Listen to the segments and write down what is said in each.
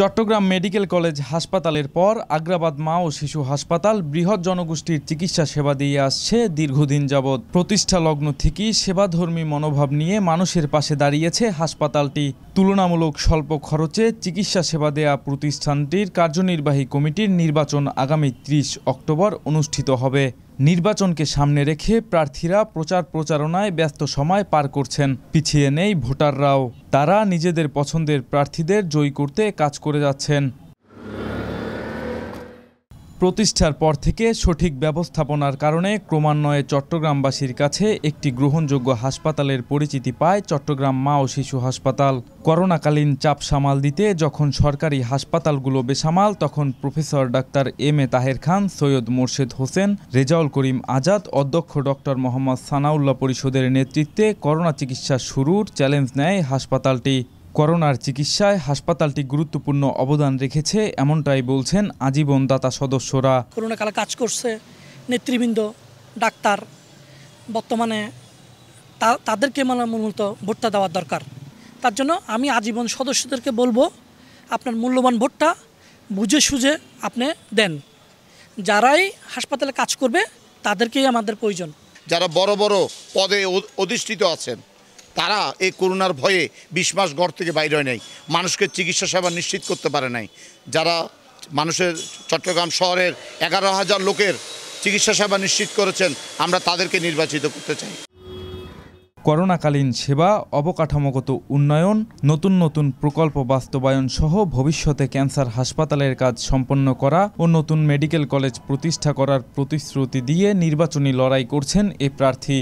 Chittagong medical college হাসপাতালের পর আগ্রাবাদ মা ও শিশু হাসপাতাল বৃহৎ জনগোষ্ঠীর চিকিৎসা সেবা দিয়ে আসছে দীর্ঘদিন যাবৎ প্রতিষ্ঠা লগ্ন থেকেই সেবাধর্মী মনোভাব নিয়ে মানুষের পাশে দাঁড়িয়েছে হাসপাতালটি তুলনামূলক স্বল্প খরচে চিকিৎসা সেবা দেয়া প্রতিষ্ঠানটির কার্যনির্বাহী কমিটির নির্বাচন আগামী ত্রিশ অক্টোবর অনুষ্ঠিত হবে নির্বাচনকে সামনে রেখে প্রার্থীরা প্রচার প্রচারণায় ব্যস্ত সময় পার করছেন পিছিয়ে নেই ভোটাররাও তারা নিজেদের পছন্দের প্রার্থীদের জয়ী করতে কাজ করে যাচ্ছেন প্রতিষ্ঠার পর থেকে সঠিক ব্যবস্থাপনার কারণে ক্রমান্বয়ে চট্টগ্রামবাসীর কাছে একটি গ্রহণযোগ্য হাসপাতালের পরিচিতি পায় চট্টগ্রাম মা ও শিশু হাসপাতাল করোনাকালীন চাপ সামাল দিতে যখন সরকারি হাসপাতালগুলো বেসামাল তখন professor doctor M A Taher Khan Syed Morshed Hossain Rezaul Karim Azad অধ্যক্ষ ডক্টর মোহাম্মদ সানাউল্লাহ পরিষদের নেতৃত্বে করোনা চিকিৎসা শুরুর চ্যালেঞ্জ নেয় হাসপাতালটি করোনার চিকিৎসায় হাসপাতালটি গুরুত্বপূর্ণ অবদান রেখেছে এমনটাই বলছেন আজীবন দাতা সদস্যরা করোনাকালে কাজ করছে নেতৃবৃন্দ ডাক্তার বর্তমানে তাদেরকে মানে মূলত ভোটটা দেওয়া দরকার তার জন্য আমি আজীবন সদস্যদেরকে বলবো আপনার মূল্যবান ভোটটা বুঝে সুঝে আপনি দেন যারাই হাসপাতালে কাজ করবে তাদেরকেই আমাদের প্রয়োজন যারা বড় বড় পদে অধিষ্ঠিত আছেন তারা এই করোনার ভয়ে বিশ মাস ঘর থেকে বাইরে হয় নাই মানুষকে চিকিৎসা সেবা নিশ্চিত করতে পারে নাই যারা মানুষের চট্টগ্রাম শহরের এগারো হাজার লোকের চিকিৎসা সেবা নিশ্চিত করেছেন আমরা তাদেরকে নির্বাচিত করতে চাই করোনাকালীন সেবা অবকাঠামোগত উন্নয়ন নতুন নতুন প্রকল্প বাস্তবায়ন সহ ভবিষ্যতে ক্যান্সার হাসপাতালের কাজ সম্পন্ন করা ও নতুন মেডিকেল কলেজ প্রতিষ্ঠা করার প্রতিশ্রুতি দিয়ে নির্বাচনী লড়াই করছেন এ প্রার্থী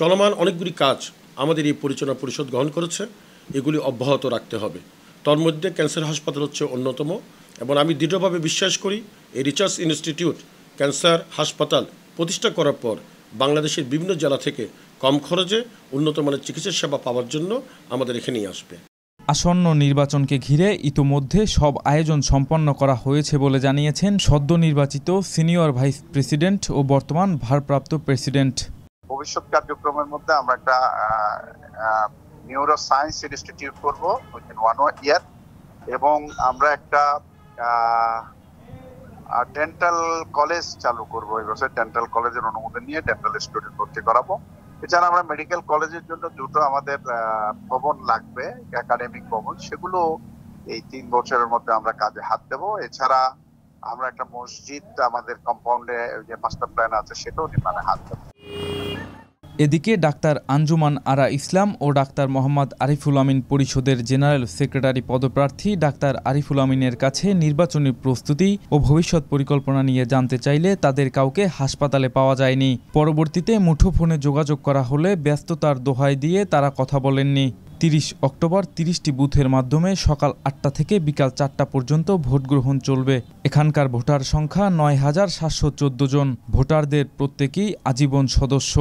চলমান অনেকগুলি কাজ আমাদের এই পরিচালনা পরিষদ গ্রহণ করেছে এগুলি অব্যাহত রাখতে হবে তার মধ্যে ক্যান্সার হাসপাতাল হচ্ছে অন্যতম এবং আমি দৃঢ়ভাবে বিশ্বাস করি এই রিসার্চ ইনস্টিটিউট ক্যান্সার হাসপাতাল প্রতিষ্ঠা করার পর বাংলাদেশের বিভিন্ন জেলা থেকে কম খরচে উন্নত মানের চিকিৎসা সেবা পাওয়ার জন্য আমাদের এখানেই আসবে আসন্ন নির্বাচনকে ঘিরে ইতোমধ্যে সব আয়োজন সম্পন্ন করা হয়েছে বলে জানিয়েছেন সদ্য নির্বাচিত সিনিয়র ভাইস প্রেসিডেন্ট ও বর্তমান ভারপ্রাপ্ত প্রেসিডেন্ট ভবিষ্যৎ কার্যক্রমের মধ্যে আমরা একটা নিউরো সায়েন্স ইনস্টিটিউট করবো উইদিন ওয়ান ইয়ার এবং আমরা একটা ডেন্টাল কলেজ চালু করবো এবছর ডেন্টাল কলেজের অনুমোদন নিয়ে ডেন্টাল স্টুডেন্ট ভর্তি করাবো এছাড়া আমরা মেডিকেল কলেজের জন্য দুটো আমাদের ভবন লাগবে একাডেমিক ভবন সেগুলো এই তিন বছরের মধ্যে আমরা কাজে হাত দেবো এছাড়া আমরা একটা মসজিদ আমাদের কম্পাউন্ডে যে মাস্টার প্ল্যান আছে সেটাও নির্মাণে হাত দেবো এদিকে ডাক্তার আঞ্জুমান আরা ইসলাম ও ডাক্তার মোহাম্মদ আরিফুল আমিন পরিষদের জেনারেল সেক্রেটারি পদপ্রার্থী ডাক্তার আরিফুল আমিনের কাছে নির্বাচনী প্রস্তুতি ও ভবিষ্যৎ পরিকল্পনা নিয়ে জানতে চাইলে তাদের কাউকে হাসপাতালে পাওয়া যায়নি পরবর্তীতে মুঠোফোনে যোগাযোগ করা হলে ব্যস্ততার দোহাই দিয়ে তারা কথা বলেননি তিরিশ অক্টোবর তিরিশটি বুথের মাধ্যমে সকাল আটটা থেকে বিকাল চারটা পর্যন্ত ভোট গ্রহণ চলবে এখানকার ভোটার সংখ্যা নয় হাজার সাতশো জন ভোটারদের প্রত্যেকেই আজীবন সদস্য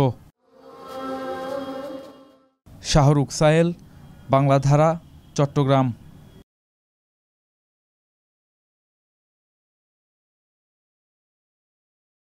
শাহরুখ সায়েল বাংলাধারা চট্টগ্রাম